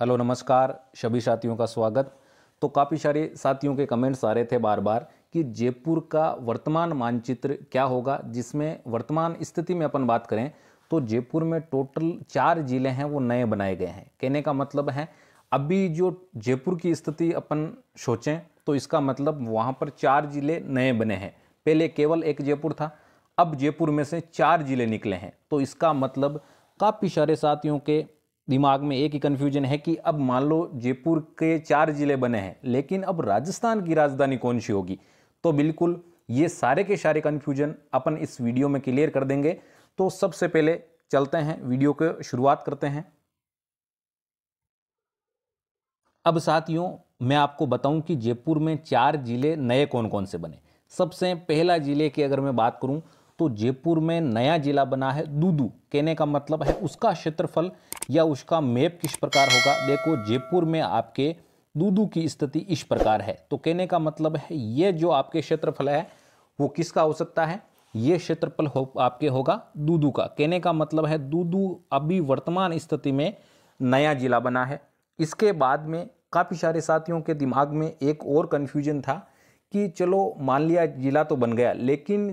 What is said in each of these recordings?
hello नमस्कार सभी साथियों का स्वागत तो काफ़ी सारे साथियों के कमेंट्स आ रहे थे बार बार कि जयपुर का वर्तमान मानचित्र क्या होगा जिसमें वर्तमान स्थिति में अपन बात करें तो जयपुर में टोटल चार ज़िले हैं वो नए बनाए गए हैं कहने का मतलब है अभी जो जयपुर की स्थिति अपन सोचें तो इसका मतलब वहाँ पर चार ज़िले नए बने हैं पहले केवल एक जयपुर था अब जयपुर में से चार ज़िले निकले हैं तो इसका मतलब काफ़ी सारे साथियों के दिमाग में एक ही कन्फ्यूजन है कि अब मान लो जयपुर के चार ज़िले बने हैं लेकिन अब राजस्थान की राजधानी कौन सी होगी तो बिल्कुल ये सारे के सारे कन्फ्यूजन अपन इस वीडियो में क्लियर कर देंगे तो सबसे पहले चलते हैं वीडियो को शुरुआत करते हैं अब साथियों मैं आपको बताऊं कि जयपुर में चार ज़िले नए कौन कौन से बने सबसे पहला ज़िले की अगर मैं बात करूं तो जयपुर में नया जिला बना है दूदू कहने का मतलब है उसका क्षेत्रफल या उसका मैप किस प्रकार होगा देखो जयपुर में आपके दूदू की स्थिति इस प्रकार है तो कहने का मतलब है ये जो आपके क्षेत्रफल है वो किसका हो सकता है ये क्षेत्रफल हो आपके होगा दूदू का कहने का मतलब है दूदू अभी वर्तमान स्थिति में नया जिला बना है इसके बाद में काफ़ी सारे साथियों के दिमाग में एक और कन्फ्यूजन था कि चलो मान लिया जिला तो बन गया लेकिन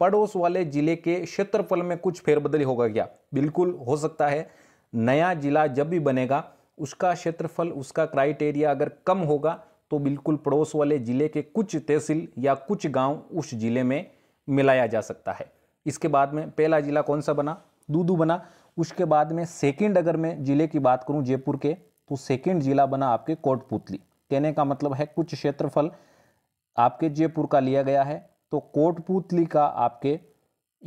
पड़ोस वाले जिले के क्षेत्रफल में कुछ फेरबदल होगा क्या बिल्कुल हो सकता है नया जिला जब भी बनेगा उसका क्षेत्रफल उसका क्राइटेरिया अगर कम होगा तो बिल्कुल पड़ोस वाले जिले के कुछ तहसील या कुछ गांव उस जिले में मिलाया जा सकता है इसके बाद में पहला जिला कौन सा बना दूदू बना उसके बाद में सेकेंड अगर मैं जिले की बात करूं जयपुर के तो सेकेंड जिला बना आपके कोटपुतली कहने का मतलब है कुछ क्षेत्रफल आपके जयपुर का लिया गया है तो कोटपुतली का आपके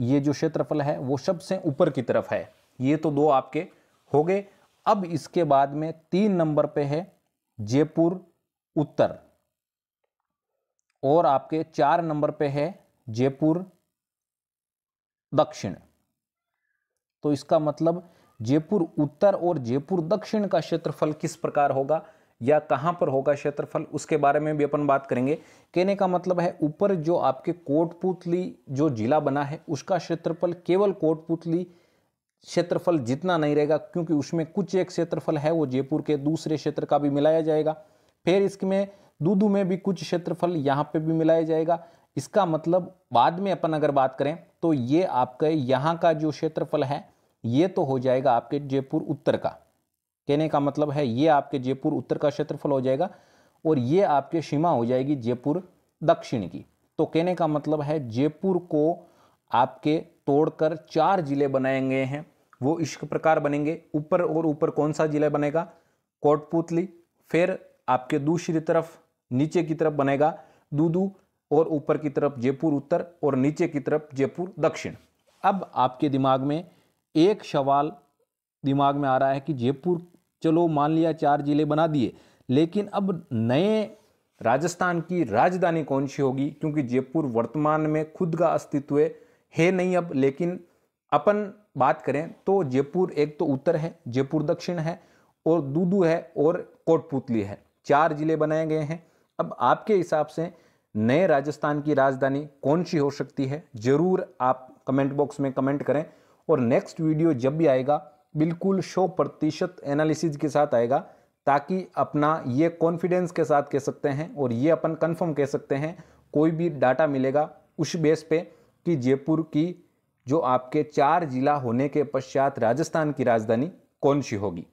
ये जो क्षेत्रफल है वो सबसे ऊपर की तरफ है ये तो दो आपके हो गए अब इसके बाद में तीन नंबर पे है जयपुर उत्तर और आपके चार नंबर पे है जयपुर दक्षिण तो इसका मतलब जयपुर उत्तर और जयपुर दक्षिण का क्षेत्रफल किस प्रकार होगा या कहाँ पर होगा क्षेत्रफल उसके बारे में भी अपन बात करेंगे कहने का मतलब है ऊपर जो आपके कोटपुतली जो जिला बना है उसका क्षेत्रफल केवल कोटपुतली क्षेत्रफल जितना नहीं रहेगा क्योंकि उसमें कुछ एक क्षेत्रफल है वो जयपुर के दूसरे क्षेत्र का भी मिलाया जाएगा फिर इसमें दूदू में भी कुछ क्षेत्रफल यहाँ पे भी मिलाया जाएगा इसका मतलब बाद में अपन अगर बात करें तो ये आपका यहाँ का जो क्षेत्रफल है ये तो हो जाएगा आपके जयपुर उत्तर का कहने का मतलब है ये आपके जयपुर उत्तर का क्षेत्रफल हो जाएगा और ये आपके सीमा हो जाएगी जयपुर दक्षिण की तो कहने का मतलब है जयपुर को आपके तोड़कर चार जिले बनाए गए हैं वो इस प्रकार बनेंगे ऊपर और ऊपर कौन सा जिला बनेगा कोटपुतली फिर आपके दूसरी तरफ नीचे की तरफ बनेगा दूदू और ऊपर की तरफ जयपुर उत्तर और नीचे की तरफ जयपुर दक्षिण अब आपके दिमाग में एक सवाल दिमाग में आ रहा है कि जयपुर चलो मान लिया चार ज़िले बना दिए लेकिन अब नए राजस्थान की राजधानी कौन सी होगी क्योंकि जयपुर वर्तमान में खुद का अस्तित्व है नहीं अब लेकिन अपन बात करें तो जयपुर एक तो उत्तर है जयपुर दक्षिण है और दूदू है और कोटपुतली है चार जिले बनाए गए हैं अब आपके हिसाब से नए राजस्थान की राजधानी कौन सी हो सकती है ज़रूर आप कमेंट बॉक्स में कमेंट करें और नेक्स्ट वीडियो जब भी आएगा बिल्कुल सौ प्रतिशत एनालिसिस के साथ आएगा ताकि अपना ये कॉन्फिडेंस के साथ कह सकते हैं और ये अपन कंफर्म कह सकते हैं कोई भी डाटा मिलेगा उस बेस पे कि जयपुर की जो आपके चार जिला होने के पश्चात राजस्थान की राजधानी कौन सी होगी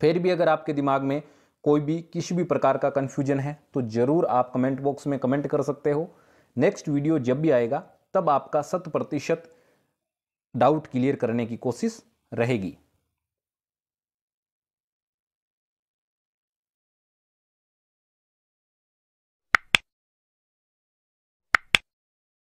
फिर भी अगर आपके दिमाग में कोई भी किसी भी प्रकार का कन्फ्यूजन है तो ज़रूर आप कमेंट बॉक्स में कमेंट कर सकते हो नेक्स्ट वीडियो जब भी आएगा तब आपका शत प्रतिशत डाउट क्लियर करने की कोशिश रहेगी